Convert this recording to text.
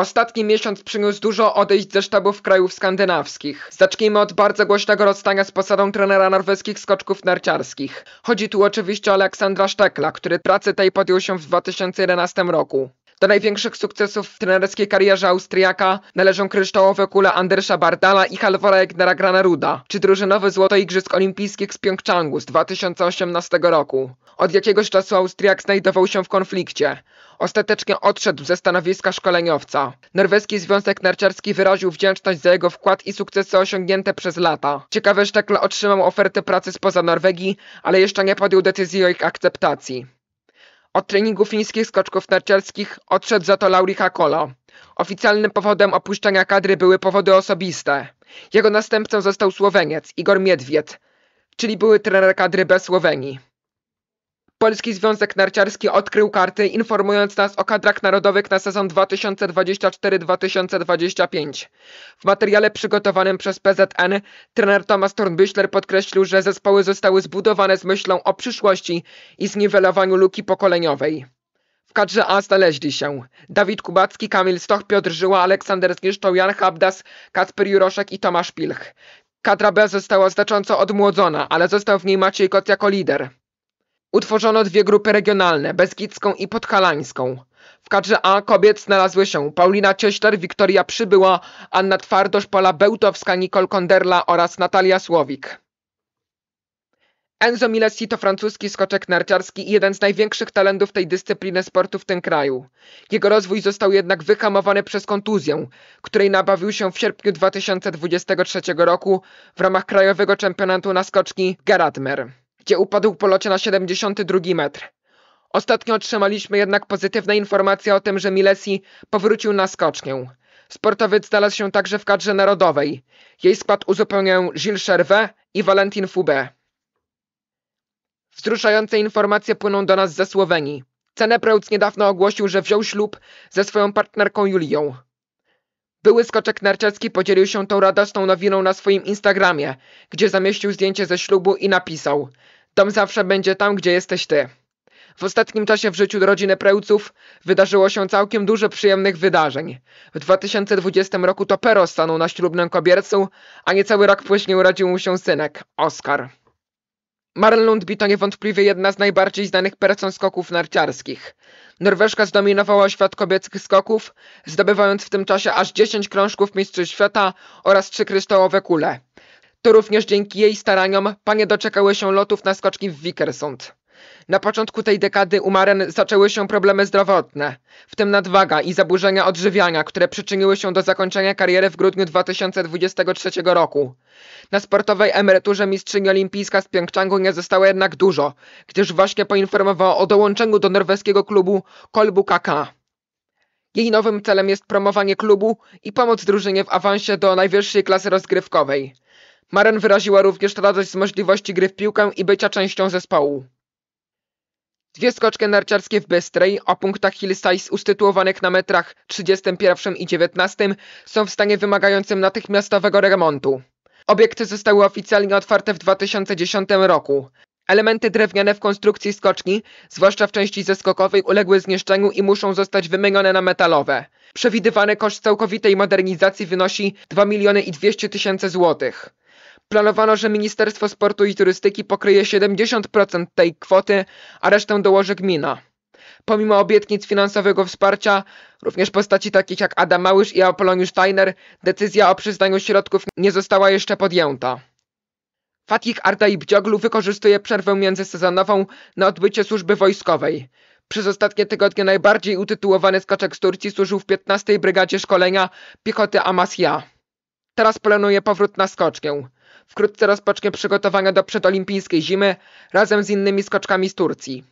Ostatni miesiąc przyniósł dużo odejść ze sztabów krajów skandynawskich. Zacznijmy od bardzo głośnego rozstania z posadą trenera norweskich skoczków narciarskich. Chodzi tu oczywiście o Aleksandra Sztekla, który pracy tej podjął się w 2011 roku. Do największych sukcesów w trenerskiej karierze Austriaka należą kryształowe kule Andersa Bardala i Halvora Egnera Graneruda, czy drużynowe złoto Igrzysk Olimpijskich z Pjongczangu z 2018 roku. Od jakiegoś czasu Austriak znajdował się w konflikcie. Ostatecznie odszedł ze stanowiska szkoleniowca. Norweski Związek Narciarski wyraził wdzięczność za jego wkład i sukcesy osiągnięte przez lata. Ciekawe, że Tekla otrzymał ofertę pracy spoza Norwegii, ale jeszcze nie podjął decyzji o ich akceptacji. Od treningu fińskich skoczków narciarskich odszedł za to Lauri Hakola. Oficjalnym powodem opuszczenia kadry były powody osobiste. Jego następcą został Słoweniec Igor Miedwiet, czyli były trener kadry bez Słowenii. Polski Związek Narciarski odkrył karty, informując nas o kadrach narodowych na sezon 2024-2025. W materiale przygotowanym przez PZN trener Tomasz Tornbüchler podkreślił, że zespoły zostały zbudowane z myślą o przyszłości i zniwelowaniu luki pokoleniowej. W kadrze A znaleźli się Dawid Kubacki, Kamil Stoch, Piotr Żyła, Aleksander Zniszczą, Jan Habdas, Kacper Juroszek i Tomasz Pilch. Kadra B została znacząco odmłodzona, ale został w niej Maciej Kot jako lider. Utworzono dwie grupy regionalne, beskidzką i podhalańską. W kadrze A kobiet znalazły się Paulina Cieśler, Wiktoria Przybyła, Anna Twardosz, Pola Bełtowska, Nicole Konderla oraz Natalia Słowik. Enzo Milesi to francuski skoczek narciarski i jeden z największych talentów tej dyscypliny sportu w tym kraju. Jego rozwój został jednak wyhamowany przez kontuzję, której nabawił się w sierpniu 2023 roku w ramach Krajowego Czempionatu na skoczki Geradmer gdzie upadł po locie na 72 metr. Ostatnio otrzymaliśmy jednak pozytywne informacje o tym, że Milesi powrócił na skocznię. Sportowiec znalazł się także w kadrze narodowej. Jej skład uzupełniają Gilles Chervet i Valentin Fubé. Wzruszające informacje płyną do nas ze Słowenii. Cenepreutz niedawno ogłosił, że wziął ślub ze swoją partnerką Julią. Były skoczek narciarski podzielił się tą radosną nowiną na swoim Instagramie, gdzie zamieścił zdjęcie ze ślubu i napisał Tom zawsze będzie tam, gdzie jesteś ty. W ostatnim czasie w życiu rodziny Prełców wydarzyło się całkiem dużo przyjemnych wydarzeń. W 2020 roku to Pero stanął na ślubnym kobiercu, a niecały rok później urodził mu się synek, Oskar. Maren Lundby to niewątpliwie jedna z najbardziej znanych person skoków narciarskich. Norweszka zdominowała świat kobiecych skoków, zdobywając w tym czasie aż 10 krążków mistrzów świata oraz trzy kryształowe kule. To również dzięki jej staraniom panie doczekały się lotów na skoczki w Vikersund. Na początku tej dekady u Maren zaczęły się problemy zdrowotne, w tym nadwaga i zaburzenia odżywiania, które przyczyniły się do zakończenia kariery w grudniu 2023 roku. Na sportowej emeryturze mistrzyni olimpijska z Pjongczangu nie zostało jednak dużo, gdyż właśnie poinformowała o dołączeniu do norweskiego klubu Kolbu KK. Jej nowym celem jest promowanie klubu i pomoc drużynie w awansie do najwyższej klasy rozgrywkowej – Maren wyraziła również radość z możliwości gry w piłkę i bycia częścią zespołu. Dwie skoczki narciarskie w Bystrej o punktach hillsize ustytuowanych na metrach 31 i 19 są w stanie wymagającym natychmiastowego remontu. Obiekty zostały oficjalnie otwarte w 2010 roku. Elementy drewniane w konstrukcji skoczni, zwłaszcza w części zeskokowej, uległy zniszczeniu i muszą zostać wymienione na metalowe. Przewidywany koszt całkowitej modernizacji wynosi 2 miliony i 200 tysięcy złotych. Planowano, że Ministerstwo Sportu i Turystyki pokryje 70% tej kwoty, a resztę dołoży gmina. Pomimo obietnic finansowego wsparcia, również postaci takich jak Adam Małysz i Apoloniusz Steiner, decyzja o przyznaniu środków nie została jeszcze podjęta. Fatih Ardaibdzioglu wykorzystuje przerwę międzysezonową na odbycie służby wojskowej. Przez ostatnie tygodnie najbardziej utytułowany skoczek z Turcji służył w 15. Brygadzie Szkolenia Piechoty Amasya. Teraz planuje powrót na skoczkę. Wkrótce rozpocznie przygotowania do przedolimpijskiej zimy razem z innymi skoczkami z Turcji.